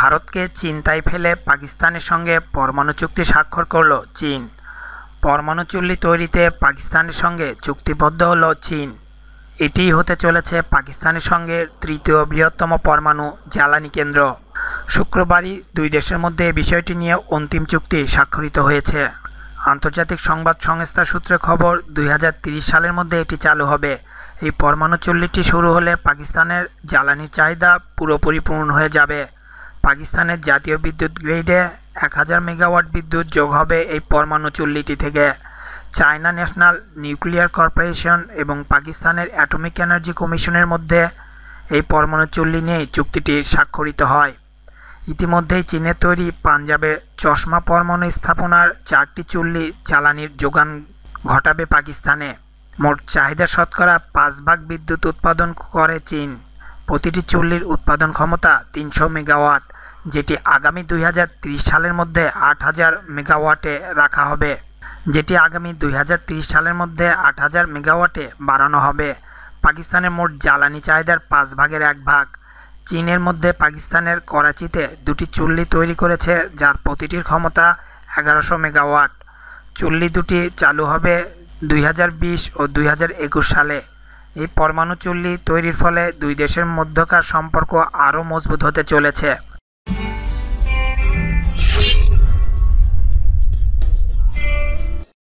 ভারতকে চিন্তায় ফেলে পাকিস্তানের সঙ্গে পরমাণু চুক্তি স্বাক্ষর করল চীন পরমাণু চুল্লি তৈরিতে পাকিস্তানের সঙ্গে চুক্তিবদ্ধ হল চীন এটিই হতে চলেছে পাকিস্তানের সঙ্গে তৃতীয় বৃহত্তম পরমাণু জ্বালানি কেন্দ্র শুক্রবারই দুই দেশের মধ্যে বিষয়টি নিয়ে অন্তিম চুক্তি স্বাক্ষরিত হয়েছে আন্তর্জাতিক সংবাদ সংস্থা সূত্রে খবর দুই সালের মধ্যে এটি চালু হবে এই পরমাণু চুল্লিটি শুরু হলে পাকিস্তানের জ্বালানির চাহিদা পুরোপুরি পূরণ হয়ে যাবে পাকিস্তানের জাতীয় বিদ্যুৎ গ্রিডে এক হাজার মেগাওয়াট বিদ্যুৎ যোগ হবে এই পরমাণু চুল্লিটি থেকে চায়না ন্যাশনাল নিউক্লিয়ার কর্পোরেশন এবং পাকিস্তানের অ্যাটমিক এনার্জি কমিশনের মধ্যে এই পরমাণু চুল্লি নিয়েই চুক্তিটি স্বাক্ষরিত হয় ইতিমধ্যেই চীনের তৈরি পাঞ্জাবে চশমা পরমাণু স্থাপনার চারটি চুল্লি জ্বালানির যোগান ঘটাবে পাকিস্তানে মোট চাহিদা শতকরা পাঁচ ভাগ বিদ্যুৎ উৎপাদন করে চীন প্রতিটি চুল্লির উৎপাদন ক্ষমতা তিনশো মেগাওয়াট যেটি আগামী দুই সালের মধ্যে আট হাজার মেগাওয়াটে রাখা হবে যেটি আগামী দুই সালের মধ্যে আট হাজার মেগাওয়াটে বাড়ানো হবে পাকিস্তানের মোট জ্বালানি চাহিদার পাঁচ ভাগের এক ভাগ চীনের মধ্যে পাকিস্তানের করাচিতে দুটি চুল্লি তৈরি করেছে যার প্রতিটির ক্ষমতা এগারোশো মেগাওয়াট চুল্লি দুটি চালু হবে দুই ও দুই সালে এই পরমাণু চুল্লি তৈরির ফলে দুই দেশের মধ্যকার সম্পর্ক আরও মজবুত হতে চলেছে